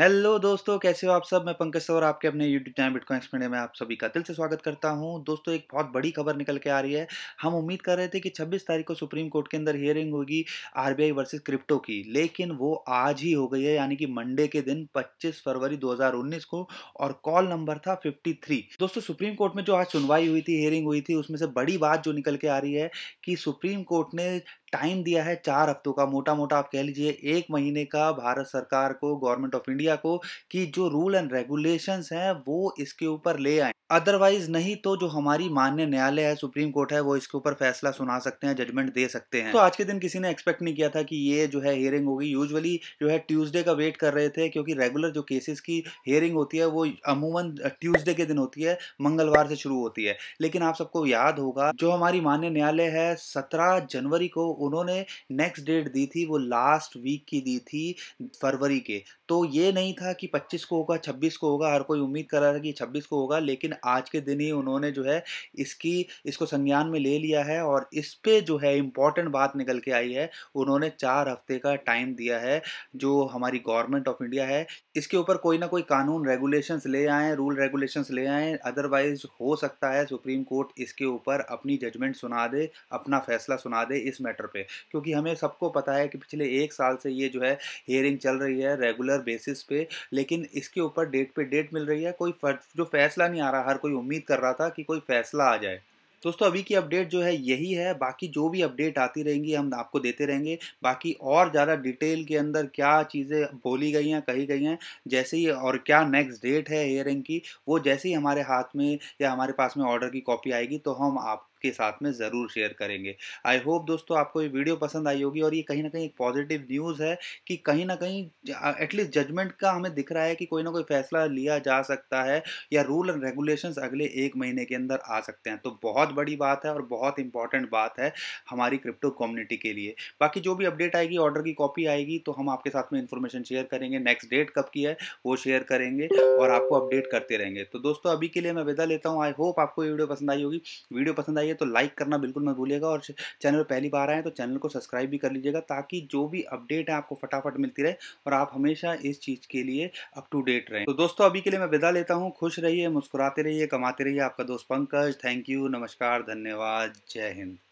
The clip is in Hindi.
हेलो दोस्तों कैसे हो आप सब मैं पंकज सौर आपके अपने यूट्यूब चैनल बिटकॉइन एक्सप्लेनर में आप सभी का दिल से स्वागत करता हूं दोस्तों एक बहुत बड़ी खबर निकल के आ रही है हम उम्मीद कर रहे थे कि 26 तारीख को सुप्रीम कोर्ट के अंदर हियरिंग होगी आरबीआई वर्सेस क्रिप्टो की लेकिन वो आज ही हो गई है यानी कि मंडे के दिन पच्चीस फरवरी दो को और कॉल नंबर था फिफ्टी दोस्तों सुप्रीम कोर्ट में जो आज सुनवाई हुई थी हियरिंग हुई थी उसमें से बड़ी बात जो निकल के आ रही है कि सुप्रीम कोर्ट ने टाइम दिया है चार हफ्तों का मोटा मोटा आप कह लीजिए एक महीने का भारत सरकार को गवर्नमेंट ऑफ इंडिया को कि जो रूल एंड रेगुलेशंस हैं वो इसके ऊपर ले आए अदरवाइज नहीं तो जो हमारी मान्य न्यायालय है सुप्रीम कोर्ट है वो इसके ऊपर फैसला सुना सकते हैं जजमेंट दे सकते हैं तो आज के दिन किसी ने एक्सपेक्ट नहीं किया था कि ये जो है हियरिंग होगी यूजुअली जो है ट्यूसडे का वेट कर रहे थे क्योंकि रेगुलर जो केसेस की हियरिंग होती है वो अमूमन ट्यूजडे के दिन होती है मंगलवार से शुरू होती है लेकिन आप सबको याद होगा जो हमारी मान्य न्यायालय है सत्रह जनवरी को उन्होंने नेक्स्ट डेट दी थी वो लास्ट वीक की दी थी फरवरी के तो ये नहीं था कि 25 को होगा 26 को होगा हर कोई उम्मीद कर रहा था कि 26 को होगा लेकिन आज के दिन ही उन्होंने जो है इसकी इसको संज्ञान में ले लिया है और इस पर जो है इम्पॉर्टेंट बात निकल के आई है उन्होंने चार हफ्ते का टाइम दिया है जो हमारी गवर्नमेंट ऑफ इंडिया है इसके ऊपर कोई ना कोई कानून रेगुलेशंस ले आएँ रूल रेगुलेशंस ले आएँ अदरवाइज हो सकता है सुप्रीम कोर्ट इसके ऊपर अपनी जजमेंट सुना दे अपना फैसला सुना दे इस मैटर पे क्योंकि हमें सबको पता है कि पिछले एक साल से ये जो है हेयरिंग चल रही है रेगुलर बेसिस पे लेकिन इसके ऊपर डेट पे डेट मिल रही है कोई जो फैसला नहीं आ रहा हर कोई उम्मीद कर रहा था कि कोई फैसला आ जाए दोस्तों अभी की अपडेट जो है यही है बाकी जो भी अपडेट आती रहेंगी हम आपको देते रहेंगे बाकी और ज़्यादा डिटेल के अंदर क्या चीज़ें बोली गई हैं कही गई हैं जैसे ही और क्या नेक्स्ट डेट है हेयरिंग की वो जैसे ही हमारे हाथ में या हमारे पास में ऑर्डर की कॉपी आएगी तो हम आप आपके साथ में ज़रूर शेयर करेंगे आई होप दोस्तों आपको ये वीडियो पसंद आई होगी और ये कहीं ना कहीं एक पॉजिटिव न्यूज़ है कि कहीं ना कहीं एटलीस्ट जजमेंट का हमें दिख रहा है कि कोई ना कोई फैसला लिया जा सकता है या रूल एंड रेगुलेशंस अगले एक महीने के अंदर आ सकते हैं तो बहुत बड़ी बात है और बहुत इंपॉर्टेंट बात है हमारी क्रिप्टो कम्युनिटी के लिए बाकी जो भी अपडेट आएगी ऑर्डर की कॉपी आएगी तो हम आपके साथ में इन्फॉर्मेशन शेयर करेंगे नेक्स्ट डेट कब की है वो शेयर करेंगे और आपको अपडेट करते रहेंगे तो दोस्तों अभी के लिए मैं विदा लेता हूँ आई होप आपको ये वीडियो पसंद आई होगी वीडियो पसंद आई चाहिए तो लाइक करना बिल्कुल मत भूलिएगा और चैनल पहली बार आए तो चैनल को सब्सक्राइब भी कर लीजिएगा ताकि जो भी अपडेट है आपको फटाफट मिलती रहे और आप हमेशा इस चीज़ के लिए अप टू डेट रहें तो दोस्तों अभी के लिए मैं विदा लेता हूँ खुश रहिए मुस्कुराते रहिए कमाते रहिए आपका दोस्त पंकज थैंक यू नमस्कार धन्यवाद जय हिंद